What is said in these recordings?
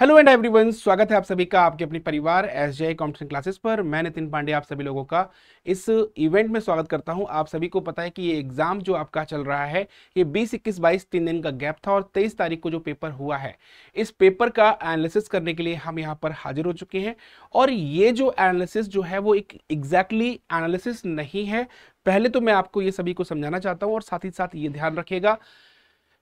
hello and everyone स्वागत है आप सभी का आपके अपने परिवार S J I competition classes पर मैं नितिन पांडे आप सभी लोगों का इस इवेंट में स्वागत करता हूं आप सभी को पता है कि ये एग्ज़ाम जो आपका चल रहा है ये 20 इक्कीस बाईस तीन दिन का गैप था और 23 तारीख को जो पेपर हुआ है इस पेपर का एनालिसिस करने के लिए हम यहाँ पर हाजिर हो चुके हैं और ये जो एनालिसिस जो है वो एक एग्जैक्टली एनालिसिस नहीं है पहले तो मैं आपको ये सभी को समझाना चाहता हूँ और साथ ही साथ ये ध्यान रखेगा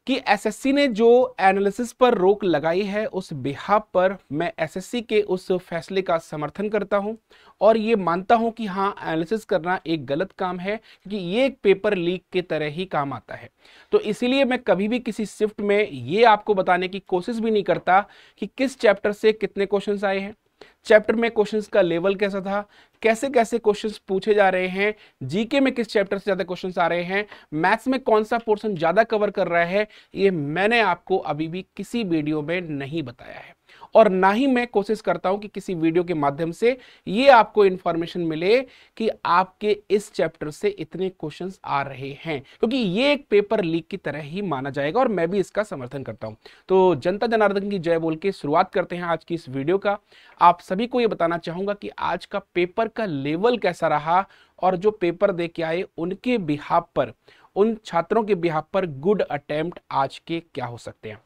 कि एसएससी ने जो एनालिसिस पर रोक लगाई है उस बिहा पर मैं एसएससी के उस फैसले का समर्थन करता हूं और ये मानता हूं कि हाँ एनालिसिस करना एक गलत काम है क्योंकि ये एक पेपर लीक के तरह ही काम आता है तो इसीलिए मैं कभी भी किसी शिफ्ट में ये आपको बताने की कोशिश भी नहीं करता कि किस चैप्टर से कितने क्वेश्चन आए हैं चैप्टर में क्वेश्चंस का लेवल कैसा था कैसे कैसे क्वेश्चंस पूछे जा रहे हैं जीके में किस चैप्टर से ज़्यादा क्वेश्चंस आ रहे हैं मैथ्स में कौन सा पोर्शन ज़्यादा कवर कर रहा है ये मैंने आपको अभी भी किसी वीडियो में नहीं बताया है और ना ही मैं कोशिश करता हूं कि किसी वीडियो के माध्यम से ये आपको इंफॉर्मेशन मिले कि आपके इस चैप्टर से इतने क्वेश्चन आ रहे हैं क्योंकि ये एक पेपर लीक की तरह ही माना जाएगा और मैं भी इसका समर्थन करता हूं तो जनता जनार्दन की जय बोल के शुरुआत करते हैं आज की इस वीडियो का आप सभी को ये बताना चाहूंगा कि आज का पेपर का लेवल कैसा रहा और जो पेपर दे के आए उनके बिहाब पर उन छात्रों के बिहाब पर गुड अटेम्प्ट आज के क्या हो सकते हैं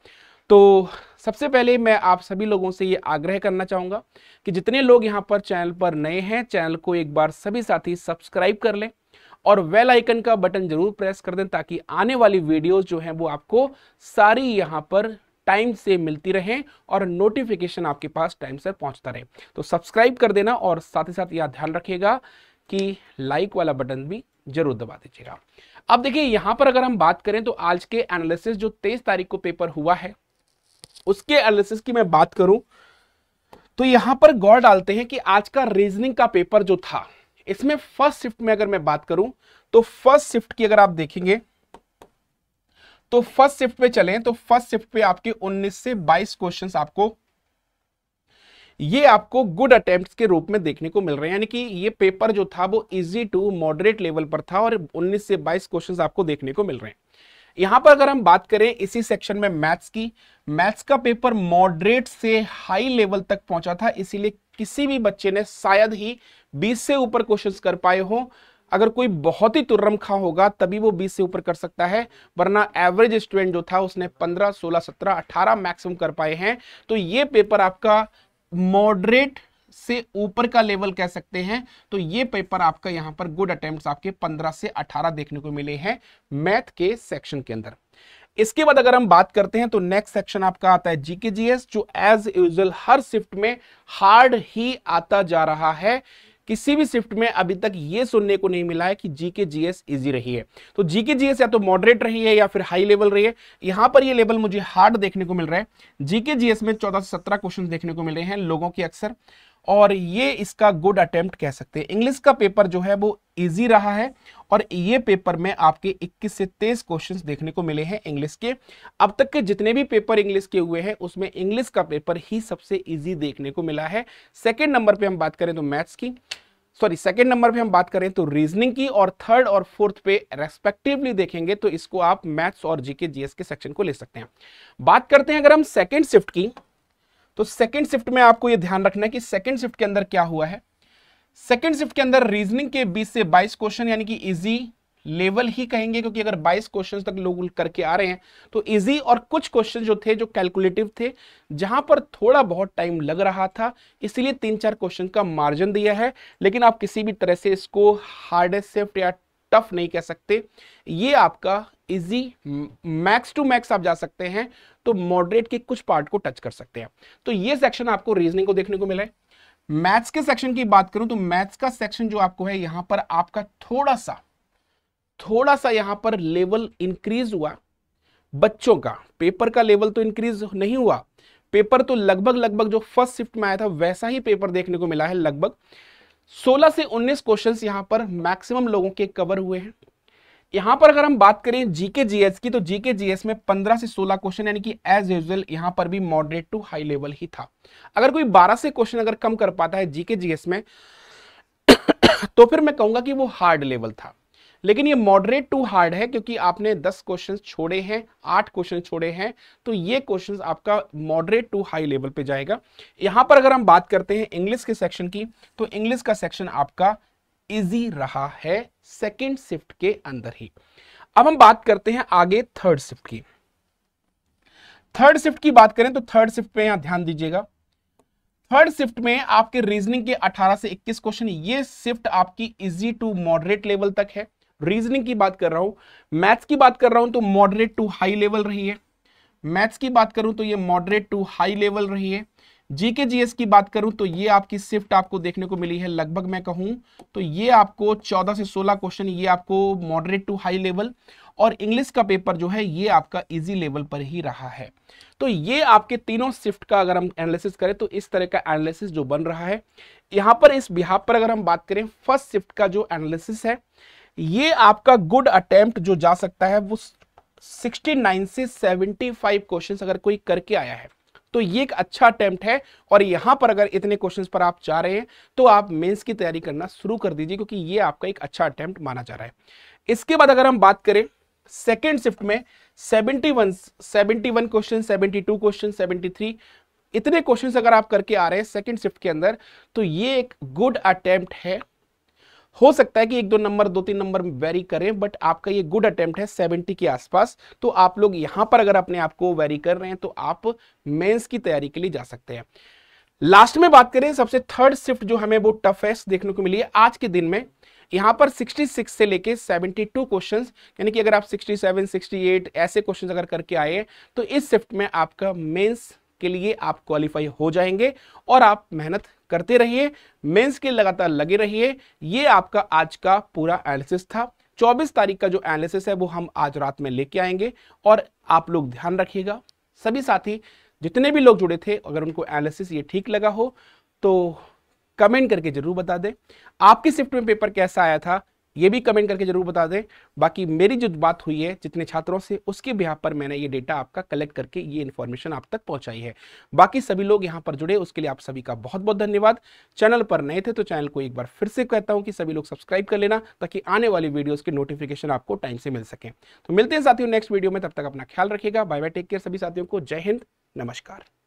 तो सबसे पहले मैं आप सभी लोगों से ये आग्रह करना चाहूँगा कि जितने लोग यहाँ पर चैनल पर नए हैं चैनल को एक बार सभी साथी सब्सक्राइब कर लें और वेल आइकन का बटन जरूर प्रेस कर दें ताकि आने वाली वीडियोस जो हैं वो आपको सारी यहाँ पर टाइम से मिलती रहें और नोटिफिकेशन आपके पास टाइम से पहुंचता रहे तो सब्सक्राइब कर देना और साथ ही साथ यह ध्यान रखिएगा कि लाइक वाला बटन भी जरूर दबा दीजिएगा अब देखिए यहाँ पर अगर हम बात करें तो आज के एनालिसिस जो तेईस तारीख को पेपर हुआ है उसके एनालिसिस की मैं बात करूं तो यहां पर गौर डालते हैं कि आज का रीजनिंग का पेपर जो था इसमें फर्स्ट शिफ्ट में अगर मैं बात करूं तो फर्स्ट शिफ्ट की अगर आप देखेंगे तो फर्स्ट शिफ्ट पे चले तो फर्स्ट शिफ्ट पे आपके 19 से 22 क्वेश्चंस आपको ये आपको गुड अटेम्प्ट्स के रूप में देखने को मिल रहे हैं यानी कि ये पेपर जो था वो इजी टू मॉडरेट लेवल पर था और 19 से 22 क्वेश्चंस आपको देखने को मिल रहे हैं यहां पर अगर हम बात करें इसी सेक्शन में मैथ्स की मैथ्स का पेपर मॉडरेट से हाई लेवल तक पहुंचा था इसीलिए किसी भी बच्चे ने शायद ही 20 से ऊपर क्वेश्चंस कर पाए हो अगर कोई बहुत ही तुर्रम खा होगा तभी वो 20 से ऊपर कर सकता है वरना एवरेज स्टूडेंट जो था उसने 15, 16, 17, 18 मैक्सिमम कर पाए हैं तो ये पेपर आपका मॉडरेट से ऊपर का लेवल कह सकते हैं तो ये पेपर आपका यहां पर गुड अटेम्प्ट आपके पंद्रह से अठारह देखने को मिले हैं मैथ के सेक्शन के अंदर इसके बाद अगर हम बात करते हैं तो नेक्स्ट सेक्शन आपका आता है जीके जीएस जो एज यूजल हर शिफ्ट में हार्ड ही आता जा रहा है किसी भी शिफ्ट में अभी तक ये सुनने को नहीं मिला है कि जीके जीएस इजी रही है तो जीके जीएस या तो मॉडरेट रही है या फिर हाई लेवल रही है यहां पर ये लेवल मुझे हार्ड देखने को मिल रहा है जीके जीएस में चौदह से सत्रह क्वेश्चन देखने को मिल रहे हैं लोगों के अक्सर और ये इसका गुड अटेम्प्ट कह सकते हैं इंग्लिश का पेपर जो है वो इजी रहा है और ये पेपर में आपके 21 से 23 क्वेश्चंस देखने को मिले हैं इंग्लिश के अब तक के जितने भी पेपर इंग्लिश के हुए हैं उसमें इंग्लिश का पेपर ही सबसे इजी देखने को मिला है सेकेंड नंबर पर हम बात करें तो मैथ्स की सॉरी सेकेंड नंबर पे हम बात करें तो रीजनिंग तो की और थर्ड और फोर्थ पे रेस्पेक्टिवली देखेंगे तो इसको आप मैथ्स और जीके जीएस के सेक्शन को ले सकते हैं बात करते हैं अगर हम सेकेंड शिफ्ट की तो सेकेंड शिफ्ट में आपको ये ध्यान रखना है कि सेकेंड शिफ्ट के अंदर क्या हुआ है सेकेंड शिफ्ट के अंदर रीजनिंग के 20 से 22 क्वेश्चन यानी कि इजी लेवल ही कहेंगे क्योंकि अगर 22 क्वेश्चंस तक लोग करके आ रहे हैं तो इजी और कुछ क्वेश्चन जो थे जो कैलकुलेटिव थे जहां पर थोड़ा बहुत टाइम लग रहा था इसलिए तीन चार क्वेश्चन का मार्जिन दिया है लेकिन आप किसी भी तरह से इसको हार्डेस्ट शिफ्ट या टफ नहीं कह सकते ये आपका इजी मैक्स टू मैक्स आप जा सकते हैं तो मॉडरेट के कुछ पार्ट को टच कर सकते हैं तो ये सेक्शन आपको रीजनिंग को देखने को मिला है मैथ्स के सेक्शन की बात करूं तो मैथ्स का सेक्शन जो आपको है यहां पर आपका थोड़ा सा थोड़ा सा यहां पर लेवल इंक्रीज हुआ बच्चों का पेपर का लेवल तो इंक्रीज नहीं हुआ पेपर तो लगभग लगभग जो फर्स्ट शिफ्ट में आया था वैसा ही पेपर देखने को मिला है लगभग 16 से 19 क्वेश्चंस यहां पर मैक्सिमम लोगों के कवर हुए हैं यहां पर अगर हम बात करें जीके जीएस की तो जीके जीएस में 15 से 16 क्वेश्चन यानी कि एज यूजल यहां पर भी मॉडरेट टू हाई लेवल ही था अगर कोई 12 से क्वेश्चन अगर कम कर पाता है जीके जीएस में तो फिर मैं कहूंगा कि वो हार्ड लेवल था लेकिन ये मॉडरेट टू हार्ड है क्योंकि आपने 10 क्वेश्चंस छोड़े हैं 8 क्वेश्चन छोड़े हैं तो ये क्वेश्चंस आपका मॉडरेट टू हाई लेवल पे जाएगा यहां पर अगर हम बात करते हैं इंग्लिश के सेक्शन की तो इंग्लिश का सेक्शन आपका इजी रहा है सेकेंड शिफ्ट के अंदर ही अब हम बात करते हैं आगे थर्ड शिफ्ट की थर्ड शिफ्ट की बात करें तो थर्ड शिफ्ट पे यहां ध्यान दीजिएगा थर्ड शिफ्ट में आपके रीजनिंग के 18 से 21 क्वेश्चन ये शिफ्ट आपकी इजी टू मॉडरेट लेवल तक है रीजनिंग की बात कर रहा हूं मैथ्स की बात कर रहा हूं तो मॉडरेट टू हाई लेवल रही है मैथ्स की बात करूं तो ये मॉडरेट टू हाई लेवल रही है जीके जीएस की बात करूं तो ये आपकी शिफ्ट आपको देखने को मिली है लगभग मैं कहूं तो ये आपको 14 से 16 क्वेश्चन ये आपको मॉडरेट टू हाई लेवल और इंग्लिश का पेपर जो है ये आपका इजी लेवल पर ही रहा है तो ये आपके तीनों शिफ्ट का अगर हम एनालिसिस करें तो इस तरह का एनालिसिस जो बन रहा है यहां पर इस बिहार पर अगर हम बात करें फर्स्ट शिफ्ट का जो एनालिसिस है ये आपका गुड अटेम्प्ट जो जा सकता है वो 69 से 75 क्वेश्चंस अगर कोई करके आया है तो ये एक अच्छा अटेम्प्ट है और यहां पर अगर इतने क्वेश्चंस पर आप जा रहे हैं तो आप मेंस की तैयारी करना शुरू कर दीजिए क्योंकि ये आपका एक अच्छा अटेम्प्ट माना जा रहा है इसके बाद अगर हम बात करें सेकेंड शिफ्ट में seventy one seventy one question seventy two question three इतने क्वेश्चन अगर आप करके आ रहे हैं सेकेंड शिफ्ट के अंदर तो ये एक गुड अटेम्प्ट है हो सकता है कि एक दो नंबर दो तीन नंबर वेरी करें बट आपका ये गुड अटेम्प्ट है सेवेंटी के आसपास तो आप लोग यहां पर अगर अपने आप को वेरी कर रहे हैं तो आप मेंस की तैयारी के लिए जा सकते हैं लास्ट में बात करें सबसे थर्ड शिफ्ट जो हमें वो टफेस्ट देखने को मिली है आज के दिन में यहां पर 66 से लेके 72 क्वेश्चंस यानी कि अगर आप 67, 68 ऐसे क्वेश्चंस अगर करके आए तो इस शिफ्ट में आपका मेंस के लिए आप क्वालिफाई हो जाएंगे और आप मेहनत करते रहिए मेंस के लगातार लगे रहिए ये आपका आज का पूरा एनालिसिस था 24 तारीख का जो एनालिसिस है वो हम आज रात में लेके आएंगे और आप लोग ध्यान रखिएगा सभी साथी जितने भी लोग जुड़े थे अगर उनको एनालिसिस ये ठीक लगा हो तो कमेंट करके जरूर बता दें आपकी शिफ्ट में पेपर कैसा आया था ये भी कमेंट करके जरूर बता दें बाकी मेरी जो बात हुई है जितने छात्रों से उसके बिहार पर मैंने ये डेटा आपका कलेक्ट करके ये इन्फॉर्मेशन आप तक पहुंचाई है बाकी सभी लोग यहाँ पर जुड़े उसके लिए आप सभी का बहुत बहुत धन्यवाद चैनल पर नए थे तो चैनल को एक बार फिर से कहता हूँ कि सभी लोग सब्सक्राइब कर लेना ताकि आने वाली वीडियोज़ के नोटिफिकेशन आपको टाइम से मिल सके तो मिलते हैं साथियों नेक्स्ट वीडियो में तब तक अपना ख्याल रखेगा बाय बाय टेक केयर सभी साथियों को जय हिंद नमस्कार